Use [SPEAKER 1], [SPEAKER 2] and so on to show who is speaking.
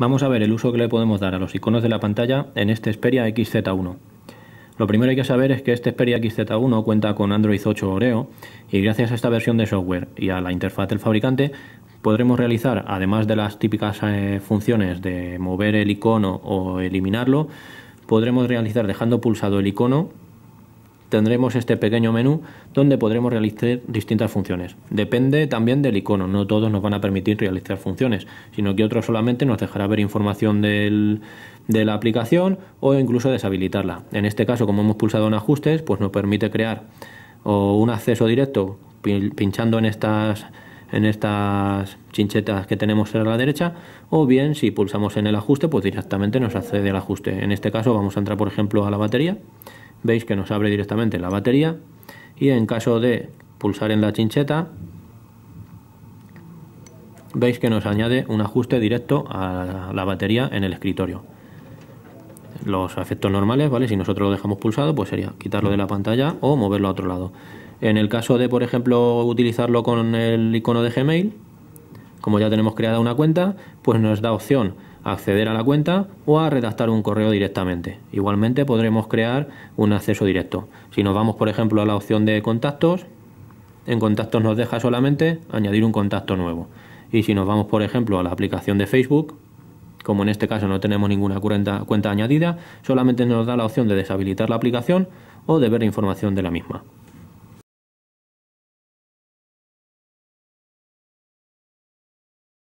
[SPEAKER 1] Vamos a ver el uso que le podemos dar a los iconos de la pantalla en este Xperia XZ1. Lo primero hay que saber es que este Xperia XZ1 cuenta con Android 8 Oreo y gracias a esta versión de software y a la interfaz del fabricante podremos realizar, además de las típicas eh, funciones de mover el icono o eliminarlo, podremos realizar dejando pulsado el icono tendremos este pequeño menú donde podremos realizar distintas funciones. Depende también del icono, no todos nos van a permitir realizar funciones, sino que otros solamente nos dejará ver información del, de la aplicación o incluso deshabilitarla. En este caso, como hemos pulsado en ajustes, pues nos permite crear o un acceso directo pinchando en estas en estas chinchetas que tenemos a la derecha o bien si pulsamos en el ajuste pues directamente nos accede el ajuste en este caso vamos a entrar por ejemplo a la batería veis que nos abre directamente la batería y en caso de pulsar en la chincheta veis que nos añade un ajuste directo a la batería en el escritorio los efectos normales, ¿vale? Si nosotros lo dejamos pulsado, pues sería quitarlo de la pantalla o moverlo a otro lado. En el caso de, por ejemplo, utilizarlo con el icono de Gmail, como ya tenemos creada una cuenta, pues nos da opción acceder a la cuenta o a redactar un correo directamente. Igualmente podremos crear un acceso directo. Si nos vamos, por ejemplo, a la opción de contactos, en contactos nos deja solamente añadir un contacto nuevo. Y si nos vamos, por ejemplo, a la aplicación de Facebook, como en este caso no tenemos ninguna cuenta, cuenta añadida, solamente nos da la opción de deshabilitar la aplicación o de ver información de la misma.